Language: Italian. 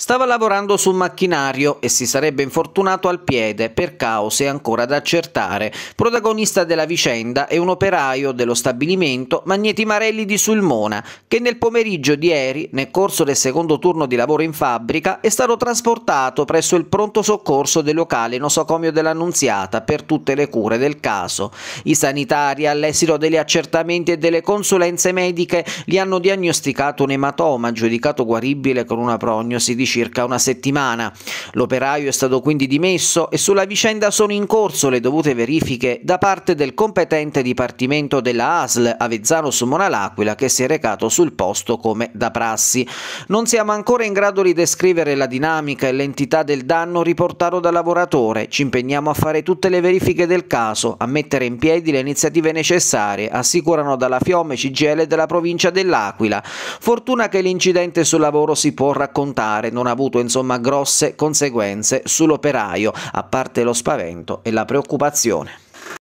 Stava lavorando su un macchinario e si sarebbe infortunato al piede per cause ancora da accertare. Protagonista della vicenda è un operaio dello stabilimento Magneti Marelli di Sulmona che nel pomeriggio di ieri, nel corso del secondo turno di lavoro in fabbrica, è stato trasportato presso il pronto soccorso del locale nosocomio dell'Annunziata per tutte le cure del caso. I sanitari all'esito degli accertamenti e delle consulenze mediche gli hanno diagnosticato un ematoma giudicato guaribile con una prognosi di circa una settimana. L'operaio è stato quindi dimesso e sulla vicenda sono in corso le dovute verifiche da parte del competente dipartimento della ASL Avezzano su Monalaquila che si è recato sul posto come da prassi. Non siamo ancora in grado di descrivere la dinamica e l'entità del danno riportato dal lavoratore. Ci impegniamo a fare tutte le verifiche del caso, a mettere in piedi le iniziative necessarie, assicurano dalla Fiome CGL della provincia dell'Aquila. Fortuna che l'incidente sul lavoro si può raccontare, non ha avuto insomma grosse conseguenze sull'operaio, a parte lo spavento e la preoccupazione.